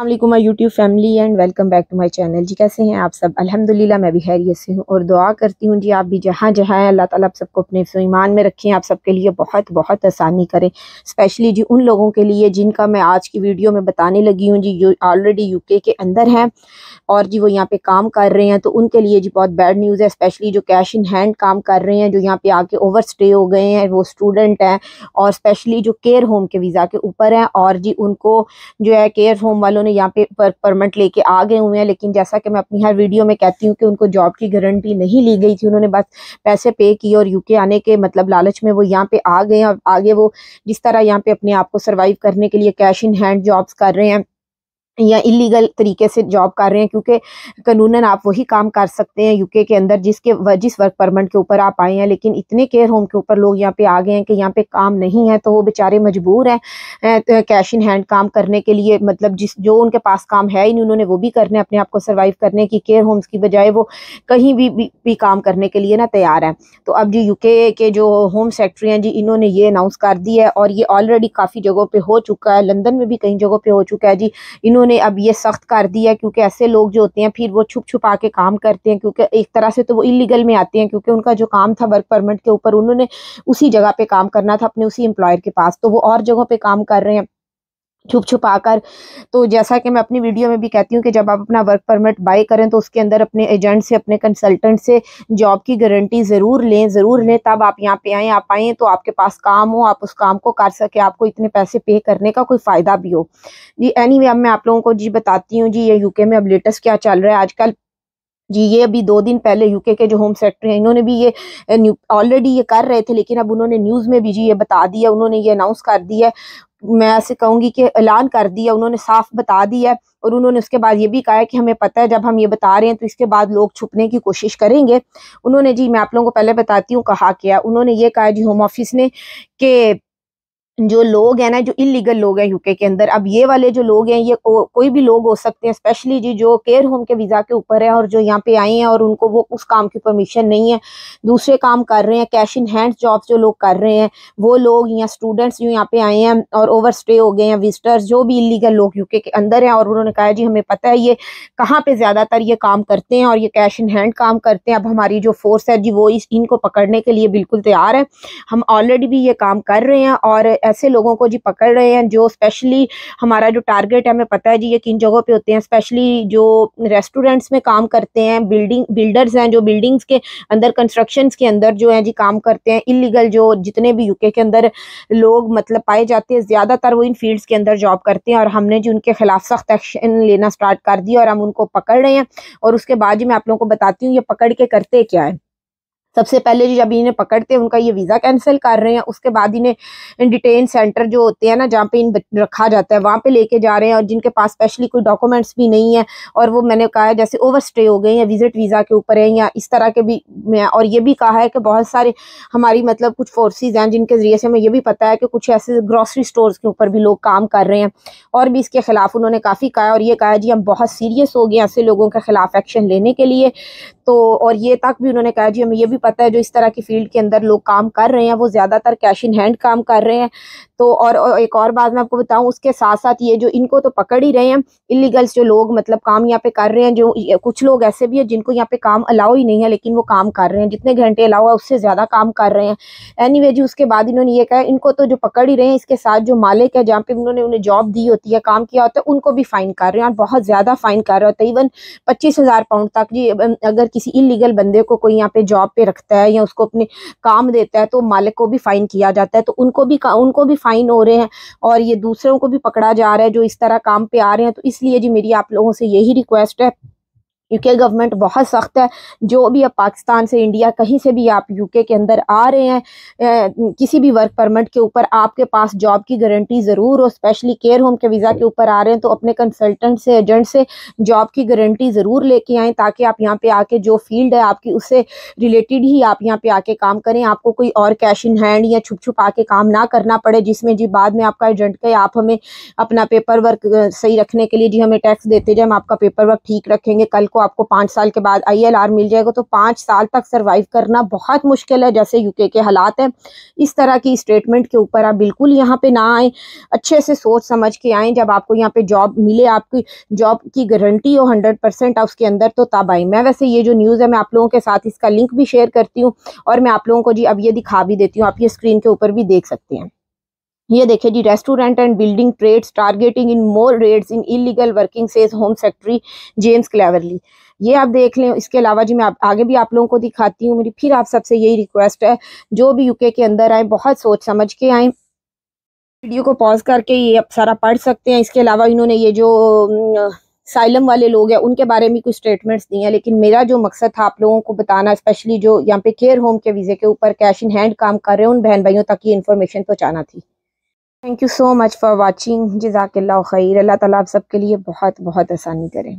Allah my YouTube family and welcome back to my channel जी कैसे हैं आप सब अल्हम्दुलिल्लाह मैं भी हैरियत से हूँ और दुआ करती हूँ जी आप भी जहाँ जहाँ हैं अल्लाह ताला आप सबको अपने ईमान में रखें आप सबके लिए बहुत बहुत आसानी करें स्पेशली जी उन लोगों के लिए जिनका मैं आज की वीडियो में बताने लगी हूँ जी जो ऑलरेडी यू के अंदर हैं और जी वो यहाँ पर काम कर रहे हैं तो उनके लिए जी बहुत बैड न्यूज़ है स्पेशली जो कैश इन हैंड काम कर रहे हैं जो यहाँ पर आके ओवर स्टे हो गए हैं वो स्टूडेंट हैं और स्पेशली जो केयर होम के वीज़ा के ऊपर हैं और जी उनको जो है केयर होम वालों उन्होंने यहाँ पे वर्क परमिट लेके आ गए हुए हैं लेकिन जैसा कि मैं अपनी हर वीडियो में कहती हूँ कि उनको जॉब की गारंटी नहीं ली गई थी उन्होंने बस पैसे पे किए और यूके आने के मतलब लालच में वो यहाँ पे आ गए और आगे वो जिस तरह यहाँ पे अपने आप को सर्वाइव करने के लिए कैश इन हैंड जॉब्स कर रहे हैं या इलीगल तरीके से जॉब कर रहे हैं क्योंकि कानूनन आप वही काम कर सकते हैं यूके के अंदर जिसके जिस वर्क परमिट के ऊपर आप आए हैं लेकिन इतने केयर होम के ऊपर लोग यहाँ पे आ गए हैं कि यहाँ पे काम नहीं है तो वो बेचारे मजबूर हैं कैश इन हैंड काम करने के लिए मतलब जिस जो उनके पास काम है ही नहीं उन्होंने वो भी करना है अपने आप को सर्वाइव करने की केयर होम्स की बजाय वो कहीं भी, भी भी काम करने के लिए ना तैयार हैं तो अब जी यूके के जो होम सेक्ट्री हैं जी इन्होंने ये अनाउंस कर दी है और ये ऑलरेडी काफ़ी जगहों पर हो चुका है लंदन में भी कई जगहों पर हो चुका है जी इन्होंने उन्होंने अब ये सख्त कर दिया क्योंकि ऐसे लोग जो होते हैं फिर वो छुप छुपा के काम करते हैं क्योंकि एक तरह से तो वो इलीगल में आते हैं क्योंकि उनका जो काम था वर्क परमिट के ऊपर उन्होंने उसी जगह पे काम करना था अपने उसी एम्प्लॉयर के पास तो वो और जगहों पे काम कर रहे हैं छुप छुपा कर तो जैसा कि मैं अपनी वीडियो में भी कहती हूँ कि जब आप अपना वर्क परमिट बाय करें तो उसके अंदर अपने एजेंट से अपने कंसल्टेंट से जॉब की गारंटी ज़रूर लें ज़रूर लें तब आप यहाँ पे आएँ आप आएँ तो आपके पास काम हो आप उस काम को कर सके आपको इतने पैसे पे करने का कोई फ़ायदा भी हो जी एनी anyway, अब मैं आप लोगों को जी बताती हूँ जी ये यूके में अब लेटेस्ट क्या चल रहा है आजकल जी ये अभी दो दिन पहले यूके के जो होम सेक्रेटरी हैं इन्होंने भी ये ऑलरेडी ये कर रहे थे लेकिन अब उन्होंने न्यूज़ में भी जी ये बता दिया उन्होंने ये अनाउंस कर दिया मैं ऐसे कहूंगी कि ऐलान कर दिया उन्होंने साफ बता दिया और उन्होंने उसके बाद ये भी कहा है कि हमें पता है जब हम ये बता रहे हैं तो इसके बाद लोग छुपने की कोशिश करेंगे उन्होंने जी मैं आप लोगों को पहले बताती हूँ कहा क्या उन्होंने ये कहा जी होम ऑफिस ने कि जो लोग हैं ना जो इलीगल लोग हैं यूके के अंदर अब ये वाले जो लोग हैं ये को, कोई भी लोग हो सकते हैं स्पेशली जी जो केयर होम के वीज़ा के ऊपर है और जो यहाँ पे आए हैं और उनको वो उस काम की परमिशन नहीं है दूसरे काम कर रहे हैं कैश इन हैंड जॉब जो लोग कर रहे हैं वो लोग या स्टूडेंट्स जो यहाँ पे आए हैं और ओवर स्टे हो गए हैं विजिटर्स जो भी इलीगल लोग यूके के अंदर हैं और उन्होंने कहा जी हमें पता है ये कहाँ पर ज़्यादातर ये काम करते हैं और ये कैश इन हैंड काम करते हैं अब हमारी जो फोर्स है जी वो इस इनको पकड़ने के लिए बिल्कुल तैयार है हम ऑलरेडी भी ये काम कर रहे हैं और ऐसे लोगों को जी पकड़ रहे हैं जो स्पेशली हमारा जो टारगेट है हमें पता है जी ये किन जगहों पे होते हैं स्पेशली जो रेस्टोरेंट्स में काम करते हैं बिल्डिंग बिल्डर्स हैं जो बिल्डिंग्स के अंदर कंस्ट्रक्शंस के अंदर जो है जी काम करते हैं इलीगल जो जितने भी यूके के अंदर लोग मतलब पाए जाते हैं ज़्यादातर वो इन फील्ड्स के अंदर जॉब करते हैं और हमने जी उनके खिलाफ सख्त एक्शन लेना स्टार्ट कर दिया और हम उनको पकड़ रहे हैं और उसके बाद जी मैं आप लोगों को बताती हूँ ये पकड़ के करते क्या है सबसे पहले जब इन्हें पकड़ते हैं उनका ये वीज़ा कैंसिल कर रहे हैं उसके बाद इन्हें डिटेन सेंटर जो होते हैं ना जहाँ पे इन रखा जाता है वहाँ पे लेके जा रहे हैं और जिनके पास स्पेशली कोई डॉक्यूमेंट्स भी नहीं है और वो मैंने कहा है जैसे ओवर स्टे हो गए या विजिट वीज़ा के ऊपर है या इस तरह के भी और ये भी कहा है कि बहुत सारे हमारी मतलब कुछ फोर्सेज हैं जिनके ज़रिए से हमें यह भी पता है कि कुछ ऐसे ग्रॉसरी स्टोर्स के ऊपर भी लोग काम कर रहे हैं और भी इसके ख़िलाफ़ उन्होंने काफ़ी कहा और ये कहा जी हम बहुत सीरियस हो गए ऐसे लोगों के ख़िलाफ़ एक्शन लेने के लिए तो और ये तक भी उन्होंने कहा जी हमें ये भी पता है जो इस तरह की फील्ड के अंदर लोग काम कर रहे हैं वो ज़्यादातर कैश इन हैंड काम कर रहे हैं तो और, एक और बात मैं आपको बताऊं उसके साथ साथ ये जो इनको तो पकड़ ही रहे हैं इलीगल्स जो लोग मतलब काम यहाँ पे कर रहे हैं जो कुछ लोग ऐसे भी हैं जिनको यहाँ पे काम अलाउ ही नहीं है लेकिन वो काम कर रहे हैं जितने घंटे अलाउ है उससे ज़्यादा काम कर रहे हैं एनी anyway, जी उसके बाद इन्होंने ये कहा इनको तो जो पकड़ ही रहे हैं इसके साथ जो मालिक है जहाँ पे उन्होंने उन्हें जॉब दी होती है काम किया होता है उनको भी फ़ाइन कर रहे हैं और बहुत ज़्यादा फ़ाइन कर रहे होता है इवन पच्चीस हज़ार पाउंड तक जी अगर किसी इलीगल बंदे को कोई यहाँ पे जॉब पे रखता है या उसको अपने काम देता है तो मालिक को भी फ़ाइन किया जाता है तो उनको भी उनको भी फाइन हो रहे हैं और ये दूसरों को भी पकड़ा जा रहा है जो इस तरह काम पे आ रहे हैं तो इसलिए जी मेरी आप लोगों से यही रिक्वेस्ट है यूके गवर्नमेंट बहुत सख्त है जो भी अब पाकिस्तान से इंडिया कहीं से भी आप यूके के अंदर आ रहे हैं किसी भी वर्क परमिट के ऊपर आपके पास जॉब की गारंटी ज़रूर हो स्पेशली केयर होम के वीज़ा के ऊपर आ रहे हैं तो अपने कंसल्टेंट से एजेंट से जॉब की गारंटी ज़रूर लेके आएँ ताकि आप यहाँ पर आके जो फील्ड है आपकी उससे रिलेटेड ही आप यहाँ पर आके काम करें आपको कोई और कैश इन हैंड या छुप छुप आके काम ना करना पड़े जिसमें जी बाद में आपका एजेंट कहे आप हमें अपना पेपर वर्क सही रखने के लिए जी हमें टैक्स देते जाए हम आपका पेपर वर्क ठीक रखेंगे कल को आपको पाँच साल के बाद आई मिल जाएगा तो पाँच साल तक सर्वाइव करना बहुत मुश्किल है जैसे यूके के हालात हैं इस तरह की स्टेटमेंट के ऊपर आप बिल्कुल यहाँ पे ना आए अच्छे से सोच समझ के आएँ जब आपको यहाँ पे जॉब मिले आपकी जॉब की गारंटी हो हंड्रेड परसेंट उसके अंदर तो तब आई मैं वैसे ये जो न्यूज़ है मैं आप लोगों के साथ इसका लिंक भी शेयर करती हूँ और मैं आप लोगों को जी अब ये दिखा भी देती हूँ आप ये स्क्रीन के ऊपर भी देख सकते हैं ये देखे जी restaurant and building trades targeting in more raids in illegal working says home secretary James Cleverly ये आप देख लें इसके अलावा जी मैं आप, आगे भी आप लोगों को दिखाती हूँ मेरी फिर आप सबसे यही रिक्वेस्ट है जो भी यूके के अंदर आए बहुत सोच समझ के आए वीडियो को पॉज करके ये आप सारा पढ़ सकते हैं इसके अलावा इन्होंने ये जो साइलम वाले लोग हैं उनके बारे में कुछ स्टेटमेंट्स दी हैं लेकिन मेरा जो मकसद था आप लोगों को बताना स्पेशली जो यहाँ पे केयर होम के वीज़े के ऊपर कैश इन हैंड काम कर रहे हैं उन बहन भाइयों तक ये इन्फॉर्मेशन पहुँचाना थी thank you so much for watching जजाकिल्ला खैर अल्लाह ताला आप सबके लिए बहुत बहुत आसानी करें